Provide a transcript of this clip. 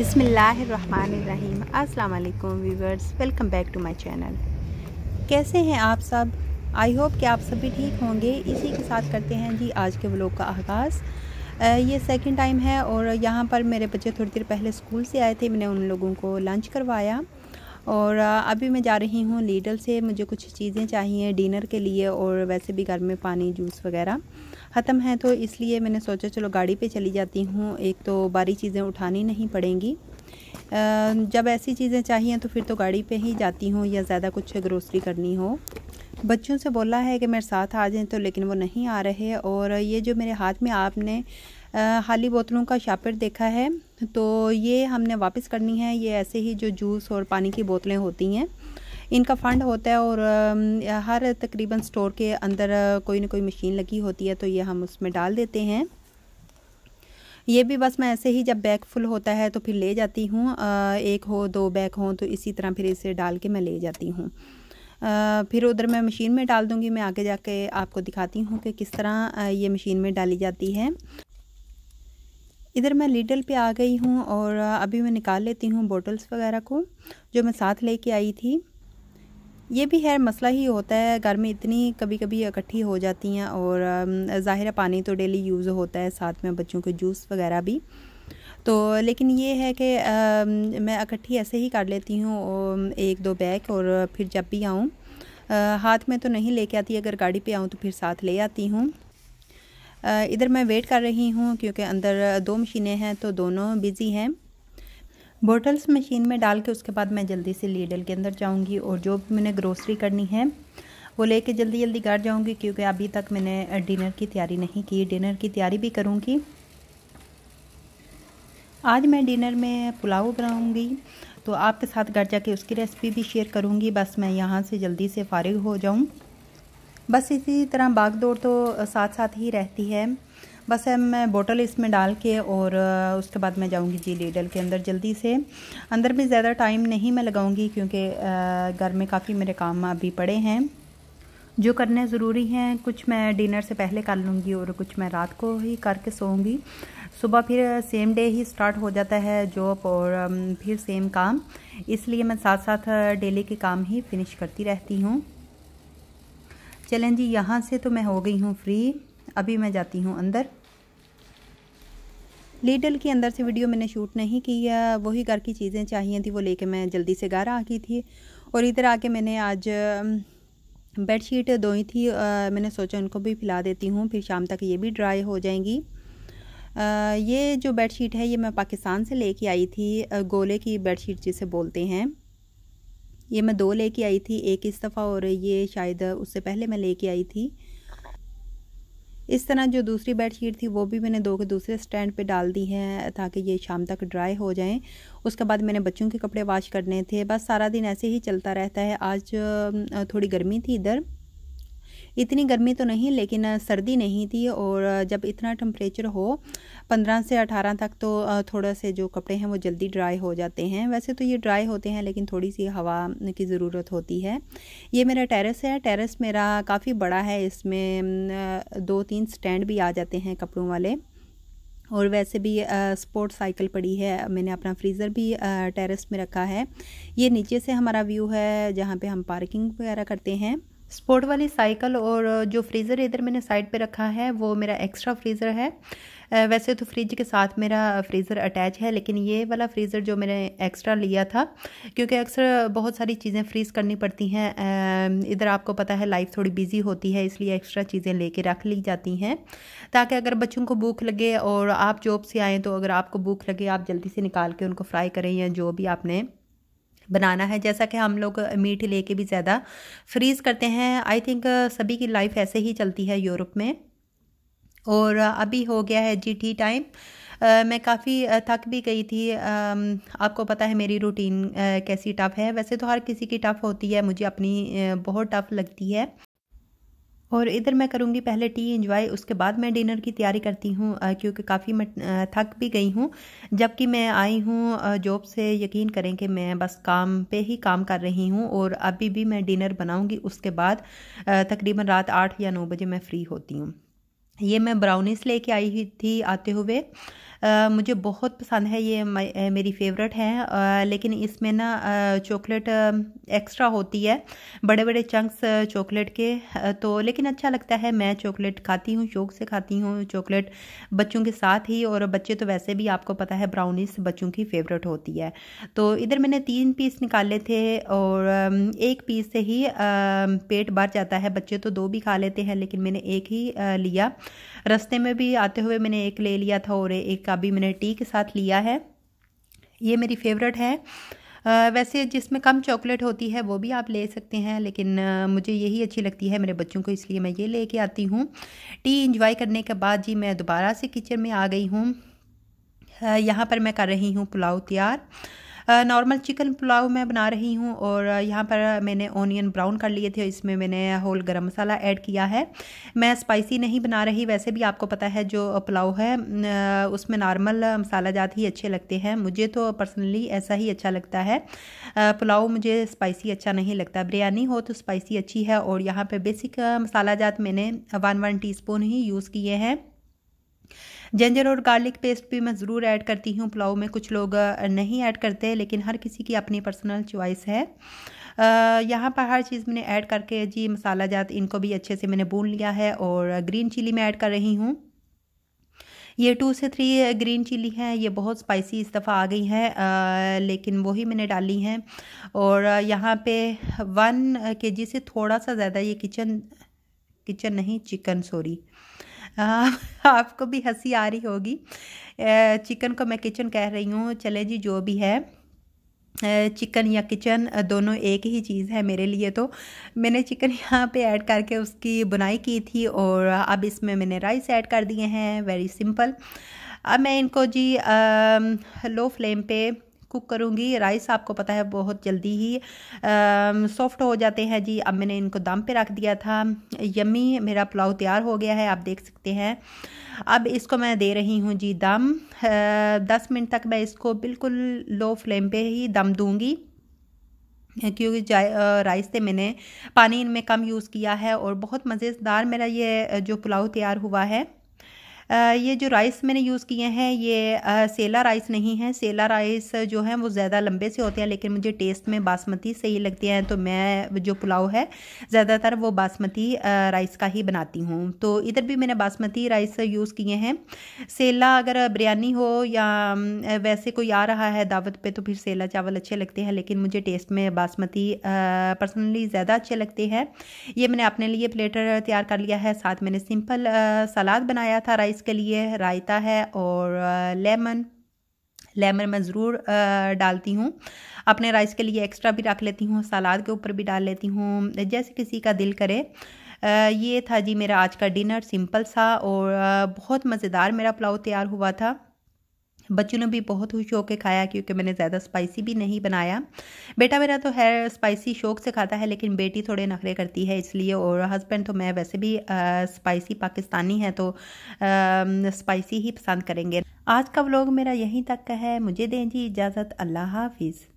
बसमीम अल्लाम viewers welcome back to my channel कैसे हैं आप सब आई होप कि आप सभी ठीक होंगे इसी के साथ करते हैं जी आज के व्लॉग का आगाज़ ये सेकंड टाइम है और यहाँ पर मेरे बच्चे थोड़ी देर पहले स्कूल से आए थे मैंने उन लोगों को लंच करवाया और अभी मैं जा रही हूँ लीडल से मुझे कुछ चीज़ें चाहिए डिनर के लिए और वैसे भी घर में पानी जूस वगैरह ख़त्म है तो इसलिए मैंने सोचा चलो गाड़ी पे चली जाती हूँ एक तो बारी चीज़ें उठानी नहीं पड़ेंगी जब ऐसी चीज़ें चाहिए तो फिर तो गाड़ी पे ही जाती हूँ या ज़्यादा कुछ ग्रोसरी करनी हो बच्चों से बोला है कि मेरे साथ आ जाएँ तो लेकिन वो नहीं आ रहे और ये जो मेरे हाथ में आपने खाली बोतलों का शापर देखा है तो ये हमने वापस करनी है ये ऐसे ही जो जूस और पानी की बोतलें होती हैं इनका फ़ंड होता है और हर तकरीबन स्टोर के अंदर कोई ना कोई मशीन लगी होती है तो ये हम उसमें डाल देते हैं ये भी बस मैं ऐसे ही जब बैग फुल होता है तो फिर ले जाती हूँ एक हो दो बैग हो तो इसी तरह फिर इसे डाल के मैं ले जाती हूँ फिर उधर मैं मशीन में डाल दूँगी मैं आगे जाके आपको दिखाती हूँ कि किस तरह ये मशीन में डाली जाती है इधर मैं लीडल पे आ गई हूँ और अभी मैं निकाल लेती हूँ बॉटल्स वगैरह को जो मैं साथ लेके आई थी ये भी है मसला ही होता है घर में इतनी कभी कभी इकट्ठी हो जाती हैं और ज़ाहिर पानी तो डेली यूज़ होता है साथ में बच्चों के जूस वगैरह भी तो लेकिन ये है कि मैं इकट्ठी ऐसे ही कर लेती हूँ एक दो बैग और फिर जब भी आऊँ हाथ में तो नहीं लेके आती अगर गाड़ी पे आऊँ तो फिर साथ ले आती हूँ इधर मैं वेट कर रही हूँ क्योंकि अंदर दो मशीनें हैं तो दोनों बिज़ी हैं बोटल्स मशीन में डाल के उसके बाद मैं जल्दी से लीडल के अंदर जाऊँगी और जो भी मैंने ग्रोसरी करनी है वो लेके जल्दी जल्दी घर जाऊँगी क्योंकि अभी तक मैंने डिनर की तैयारी नहीं की डिनर की तैयारी भी करूँगी आज मैं डिनर में पुलाव बनाऊँगी तो आपके साथ घर जाके उसकी रेसिपी भी शेयर करूँगी बस मैं यहाँ से जल्दी से फारिग हो जाऊँ बस इसी तरह बाग दौड़ तो साथ साथ ही रहती है बस मैं बोतल इसमें डाल के और उसके बाद मैं जाऊंगी जी लीडल के अंदर जल्दी से अंदर भी ज़्यादा टाइम नहीं मैं लगाऊंगी क्योंकि घर में काफ़ी मेरे काम अभी पड़े हैं जो करने ज़रूरी हैं कुछ मैं डिनर से पहले कर लूँगी और कुछ मैं रात को ही करके सोऊंगी सुबह फिर सेम डे ही स्टार्ट हो जाता है जॉब और फिर सेम काम इसलिए मैं साथ साथ डेली के काम ही फिनिश करती रहती हूँ चलें जी यहाँ से तो मैं हो गई हूँ फ्री अभी मैं जाती हूँ अंदर लीडल के अंदर से वीडियो मैंने शूट नहीं किया वही घर की चीज़ें चाहिए थी वो लेके मैं जल्दी से घर आ गई थी और इधर आके मैंने आज बेडशीट धोई थी आ, मैंने सोचा उनको भी फिला देती हूँ फिर शाम तक ये भी ड्राई हो जाएंगी आ, ये जो बेडशीट है ये मैं पाकिस्तान से लेके आई थी गोले की बेडशीट जिसे बोलते हैं ये मैं दो लेके आई थी एक इस दफ़ा और ये शायद उससे पहले मैं लेके आई थी इस तरह जो दूसरी बेडशीट थी वो भी मैंने दो के दूसरे स्टैंड पे डाल दी हैं ताकि ये शाम तक ड्राई हो जाएं उसके बाद मैंने बच्चों के कपड़े वाश करने थे बस सारा दिन ऐसे ही चलता रहता है आज थोड़ी गर्मी थी इधर इतनी गर्मी तो नहीं लेकिन सर्दी नहीं थी और जब इतना टम्परेचर हो पंद्रह से अठारह तक तो थोड़ा से जो कपड़े हैं वो जल्दी ड्राई हो जाते हैं वैसे तो ये ड्राई होते हैं लेकिन थोड़ी सी हवा की ज़रूरत होती है ये मेरा टेरेस है टेरेस मेरा काफ़ी बड़ा है इसमें दो तीन स्टैंड भी आ जाते हैं कपड़ों वाले और वैसे भी स्पोर्ट्स साइकिल पड़ी है मैंने अपना फ्रीज़र भी टेरेस में रखा है ये नीचे से हमारा व्यू है जहाँ पे हम पार्किंग वगैरह करते हैं स्पोर्ट वाली साइकिल और जो फ्रीज़र इधर मैंने साइड पे रखा है वो मेरा एक्स्ट्रा फ्रीज़र है वैसे तो फ्रिज के साथ मेरा फ्रीज़र अटैच है लेकिन ये वाला फ्रीज़र जो मैंने एक्स्ट्रा लिया था क्योंकि अक्सर बहुत सारी चीज़ें फ्रीज़ करनी पड़ती हैं इधर आपको पता है लाइफ थोड़ी बिजी होती है इसलिए एक्स्ट्रा चीज़ें लेके रख ली जाती हैं ताकि अगर बच्चों को भूख लगे और आप जॉब से आएँ तो अगर आपको भूख लगे आप जल्दी से निकाल के उनको फ्राई करें या जो भी आपने बनाना है जैसा कि हम लोग मीट लेके भी ज़्यादा फ्रीज़ करते हैं आई थिंक सभी की लाइफ ऐसे ही चलती है यूरोप में और अभी हो गया है जी टी टाइम मैं काफ़ी थक भी गई थी आपको पता है मेरी रूटीन कैसी टफ़ है वैसे तो हर किसी की टफ़ होती है मुझे अपनी बहुत टफ़ लगती है और इधर मैं करूँगी पहले टी इन्जॉय उसके बाद मैं डिनर की तैयारी करती हूँ क्योंकि काफ़ी मैं थक भी गई हूँ जबकि मैं आई हूँ जॉब से यकीन करें कि मैं बस काम पे ही काम कर रही हूँ और अभी भी मैं डिनर बनाऊँगी उसके बाद तकरीबन रात आठ या नौ बजे मैं फ्री होती हूँ ये मैं ब्राउनीस लेके आई हुई थी आते हुए मुझे बहुत पसंद है ये मेरी फेवरेट है लेकिन इसमें ना चॉकलेट एक्स्ट्रा होती है बड़े बड़े चंक्स चॉकलेट के तो लेकिन अच्छा लगता है मैं चॉकलेट खाती हूँ शौक से खाती हूँ चॉकलेट बच्चों के साथ ही और बच्चे तो वैसे भी आपको पता है ब्राउनीस बच्चों की फेवरेट होती है तो इधर मैंने तीन पीस निकाले थे और एक पीस से ही पेट भर जाता है बच्चे तो दो भी खा लेते हैं लेकिन मैंने एक ही लिया रस्ते में भी आते हुए मैंने एक ले लिया था और एक इसका भी मैंने टी के साथ लिया है ये मेरी फेवरेट है आ, वैसे जिसमें कम चॉकलेट होती है वो भी आप ले सकते हैं लेकिन आ, मुझे यही अच्छी लगती है मेरे बच्चों को इसलिए मैं ये लेके आती हूँ टी इंजॉय करने के बाद जी मैं दोबारा से किचन में आ गई हूँ यहाँ पर मैं कर रही हूँ पुलाव तैयार नॉर्मल चिकन पुलाव मैं बना रही हूँ और यहाँ पर मैंने ऑनियन ब्राउन कर लिए थे इसमें मैंने होल गरम मसाला ऐड किया है मैं स्पाइसी नहीं बना रही वैसे भी आपको पता है जो पुलाव है उसमें नॉर्मल मसाला जात ही अच्छे लगते हैं मुझे तो पर्सनली ऐसा ही अच्छा लगता है पुलाव मुझे स्पाइसी अच्छा नहीं लगता बिरयानी हो तो स्पाइसी अच्छी है और यहाँ पर बेसिक मसाला जात मैंने वन वन टी ही यूज़ किए हैं जेंजर और गार्लिक पेस्ट भी मैं ज़रूर ऐड करती हूँ पुलाव में कुछ लोग नहीं ऐड करते लेकिन हर किसी की अपनी पर्सनल चॉइस है यहाँ पर हर चीज़ मैंने ऐड करके जी मसाला जात इनको भी अच्छे से मैंने भून लिया है और ग्रीन चिली मैं ऐड कर रही हूँ ये टू से थ्री ग्रीन चिली हैं ये बहुत स्पाइसी इस दफ़ा आ गई हैं लेकिन वही मैंने डाली हैं और यहाँ पे वन के जी से थोड़ा सा ज़्यादा ये किचन किचन नहीं चिकन सॉरी आपको भी हंसी आ रही होगी चिकन को मैं किचन कह रही हूँ चले जी जो भी है चिकन या किचन दोनों एक ही चीज़ है मेरे लिए तो मैंने चिकन यहाँ पे ऐड करके उसकी बुनाई की थी और अब इसमें मैंने राइस ऐड कर दिए हैं वेरी सिंपल अब मैं इनको जी आ, लो फ्लेम पे कुक करूँगी राइस आपको पता है बहुत जल्दी ही सॉफ्ट हो जाते हैं जी अब मैंने इनको दम पे रख दिया था यम्मी मेरा पुलाव तैयार हो गया है आप देख सकते हैं अब इसको मैं दे रही हूँ जी दम दस मिनट तक मैं इसको बिल्कुल लो फ्लेम पर ही दम दूँगी क्योंकि राइस से मैंने पानी इनमें कम यूज़ किया है और बहुत मज़ेदार मेरा ये जो पुलाव तैयार हुआ है ये जो राइस मैंने यूज़ किए हैं ये सेला राइस नहीं है सेला राइस जो है वो ज़्यादा लंबे से होते हैं लेकिन मुझे टेस्ट में बासमती सही लगती है तो मैं जो पुलाव है ज़्यादातर वो बासमती राइस का ही बनाती हूँ तो इधर भी मैंने बासमती राइस यूज़ किए हैं सेला अगर बिरयानी हो या वैसे कोई आ रहा है दावत पर तो फिर सेला चावल अच्छे लगते हैं लेकिन मुझे टेस्ट में बासमती पर्सनली ज़्यादा अच्छे लगते हैं ये मैंने अपने लिए प्लेटर तैयार कर लिया है साथ मैंने सिंपल सलाद बनाया था राइस इसके लिए रायता है और लेमन लेमन मैं ज़रूर डालती हूँ अपने राइस के लिए एक्स्ट्रा भी रख लेती हूँ सलाद के ऊपर भी डाल लेती हूँ जैसे किसी का दिल करे ये था जी मेरा आज का डिनर सिंपल सा और बहुत मज़ेदार मेरा पुलाव तैयार हुआ था बच्चों ने भी बहुत खुश होकर खाया क्योंकि मैंने ज़्यादा स्पाइसी भी नहीं बनाया बेटा मेरा तो है स्पाइसी शौक से खाता है लेकिन बेटी थोड़े नखरे करती है इसलिए और हस्बैंड तो मैं वैसे भी स्पाइसी पाकिस्तानी है तो स्पाइसी ही पसंद करेंगे आज का व्लॉग मेरा यहीं तक का है मुझे दें जी इजाज़त अल्लाह हाफिज़